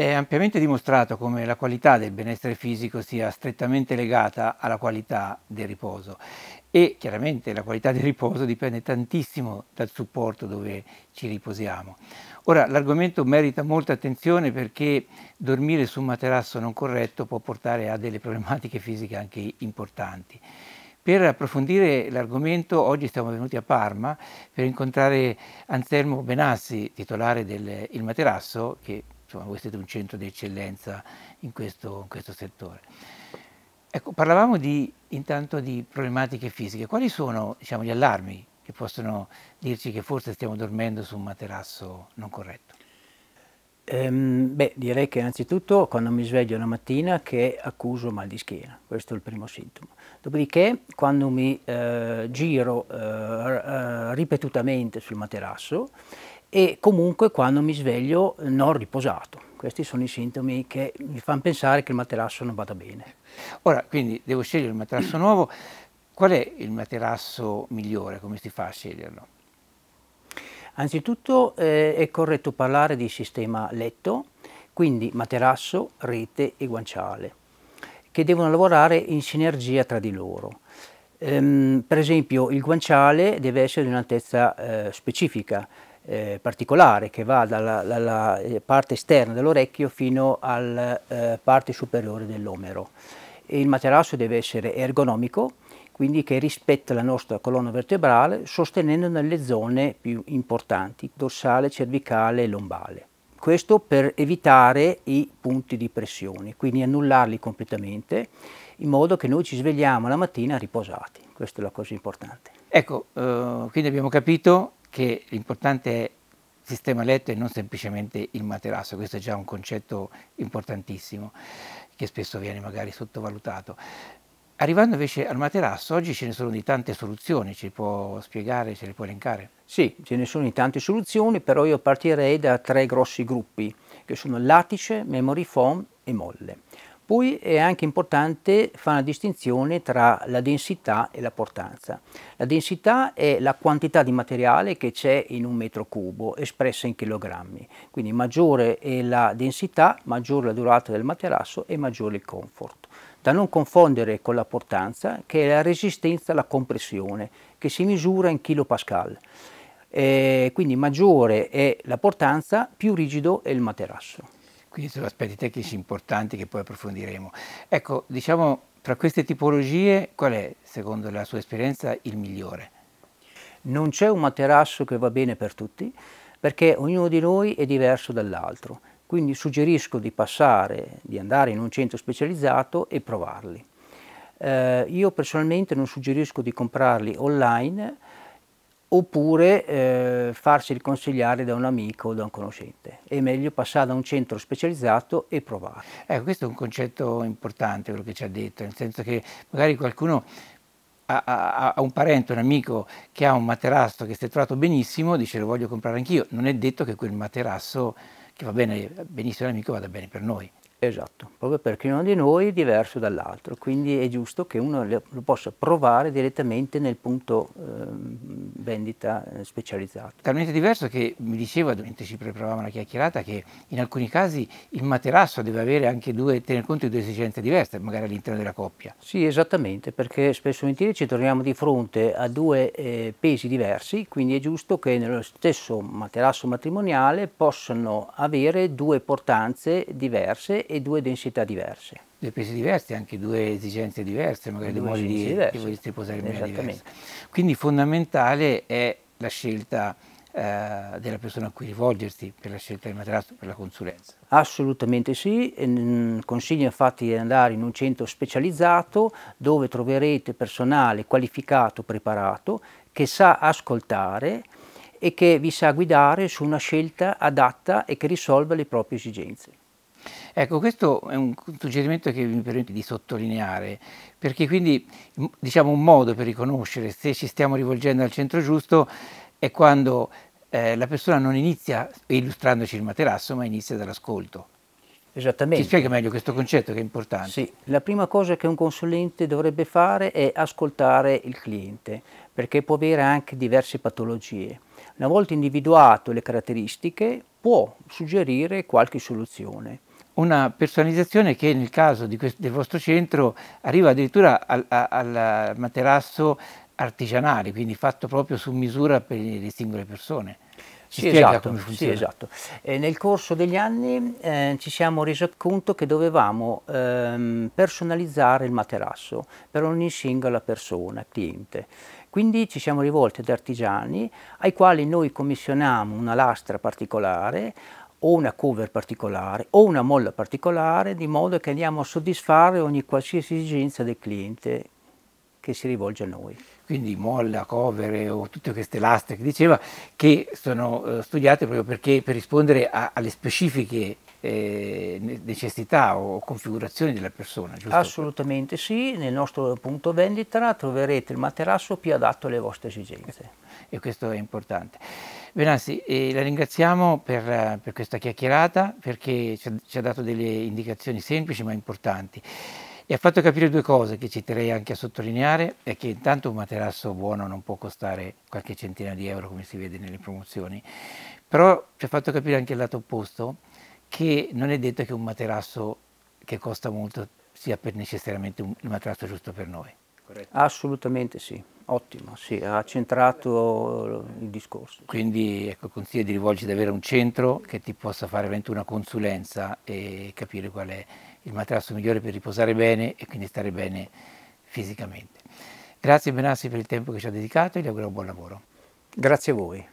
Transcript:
È ampiamente dimostrato come la qualità del benessere fisico sia strettamente legata alla qualità del riposo e chiaramente la qualità del riposo dipende tantissimo dal supporto dove ci riposiamo. Ora l'argomento merita molta attenzione perché dormire su un materasso non corretto può portare a delle problematiche fisiche anche importanti. Per approfondire l'argomento oggi siamo venuti a Parma per incontrare Anselmo Benassi, titolare del Il Materasso, che insomma, voi siete un centro di eccellenza in questo, in questo settore. Ecco, parlavamo di, intanto di problematiche fisiche, quali sono diciamo, gli allarmi che possono dirci che forse stiamo dormendo su un materasso non corretto? Ehm, beh, direi che innanzitutto quando mi sveglio la mattina che accuso mal di schiena, questo è il primo sintomo. Dopodiché quando mi eh, giro eh, eh ripetutamente sul materasso e comunque quando mi sveglio eh, non riposato. Questi sono i sintomi che mi fanno pensare che il materasso non vada bene. Ora, quindi devo scegliere il materasso nuovo. Qual è il materasso migliore? Come si fa a sceglierlo? Anzitutto eh, è corretto parlare di sistema letto, quindi materasso, rete e guanciale, che devono lavorare in sinergia tra di loro. Ehm, per esempio il guanciale deve essere di un'altezza eh, specifica, eh, particolare che va dalla, dalla eh, parte esterna dell'orecchio fino alla eh, parte superiore dell'omero. Il materasso deve essere ergonomico, quindi che rispetta la nostra colonna vertebrale sostenendo nelle zone più importanti, dorsale, cervicale e lombale. Questo per evitare i punti di pressione, quindi annullarli completamente in modo che noi ci svegliamo la mattina riposati. Questa è la cosa importante. Ecco, eh, quindi abbiamo capito che l'importante è il sistema letto e non semplicemente il materasso, questo è già un concetto importantissimo che spesso viene magari sottovalutato. Arrivando invece al materasso, oggi ce ne sono di tante soluzioni, ci può spiegare, ce le può elencare? Sì, ce ne sono di tante soluzioni, però io partirei da tre grossi gruppi, che sono latice, memory foam e molle. Poi è anche importante fare una distinzione tra la densità e la portanza. La densità è la quantità di materiale che c'è in un metro cubo, espressa in chilogrammi. Quindi maggiore è la densità, maggiore la durata del materasso e maggiore il comfort. Da non confondere con la portanza, che è la resistenza alla compressione, che si misura in kilopascal. Eh, quindi maggiore è la portanza, più rigido è il materasso quindi sono aspetti tecnici importanti che poi approfondiremo. Ecco, diciamo, tra queste tipologie qual è, secondo la sua esperienza, il migliore? Non c'è un materasso che va bene per tutti, perché ognuno di noi è diverso dall'altro, quindi suggerisco di passare, di andare in un centro specializzato e provarli. Eh, io personalmente non suggerisco di comprarli online oppure eh, farsi riconsigliare da un amico o da un conoscente. È meglio passare da un centro specializzato e provare. Ecco, questo è un concetto importante quello che ci ha detto, nel senso che magari qualcuno ha, ha, ha un parente, un amico che ha un materasso che si è trovato benissimo, dice lo voglio comprare anch'io, non è detto che quel materasso che va bene benissimo l'amico vada bene per noi. Esatto, proprio perché uno di noi è diverso dall'altro, quindi è giusto che uno lo possa provare direttamente nel punto ehm, eh, vendita specializzato. Talmente diverso che mi diceva mentre ci preparavamo la chiacchierata che in alcuni casi il materasso deve avere anche due, tener conto di due esigenze diverse, magari all'interno della coppia. Sì, esattamente, perché spesso volentieri ci troviamo di fronte a due eh, pesi diversi, quindi è giusto che nello stesso materasso matrimoniale possano avere due portanze diverse e due densità diverse. Due pesi diversi, anche due esigenze diverse, magari due, modi di, diverse. che vorreste posare in maniera diversa. Quindi fondamentale è la scelta eh, della persona a cui rivolgersi per la scelta del materasso, per la consulenza? Assolutamente sì, consiglio infatti di andare in un centro specializzato dove troverete personale qualificato, preparato, che sa ascoltare e che vi sa guidare su una scelta adatta e che risolva le proprie esigenze. Ecco, questo è un suggerimento che mi permette di sottolineare, perché quindi diciamo un modo per riconoscere se ci stiamo rivolgendo al centro giusto è quando eh, la persona non inizia illustrandoci il materasso, ma inizia dall'ascolto. Esattamente. Ci spiega meglio questo concetto che è importante. Sì, la prima cosa che un consulente dovrebbe fare è ascoltare il cliente, perché può avere anche diverse patologie. Una volta individuate le caratteristiche, può suggerire qualche soluzione una personalizzazione che nel caso del vostro centro arriva addirittura al, al materasso artigianale, quindi fatto proprio su misura per le singole persone. Sì esatto, sì, esatto, eh, nel corso degli anni eh, ci siamo resi conto che dovevamo ehm, personalizzare il materasso per ogni singola persona, cliente. Quindi ci siamo rivolti ad artigiani ai quali noi commissioniamo una lastra particolare o una cover particolare o una molla particolare di modo che andiamo a soddisfare ogni qualsiasi esigenza del cliente che si rivolge a noi. Quindi molla, cover o tutte queste lastre che diceva che sono eh, studiate proprio perché per rispondere a, alle specifiche eh, necessità o configurazioni della persona, giusto? Assolutamente sì, nel nostro punto vendita troverete il materasso più adatto alle vostre esigenze. E questo è importante. Venanzi, eh, la ringraziamo per, per, questa chiacchierata perché ci ha, ci ha dato delle indicazioni semplici ma importanti e ha fatto capire due cose che ci terrei anche a sottolineare, è che intanto un materasso buono non può costare qualche centinaia di euro come si vede nelle promozioni, però ci ha fatto capire anche il lato opposto, che non è detto che un materasso che costa molto sia necessariamente un, il materasso giusto per noi. Corretto. Assolutamente sì, ottimo, sì, ha centrato il discorso. Quindi ecco, consiglio di rivolgerti ad avere un centro che ti possa fare una consulenza e capire qual è il materasso migliore per riposare bene e quindi stare bene fisicamente. Grazie Benassi per il tempo che ci ha dedicato e gli auguro buon lavoro. Grazie a voi.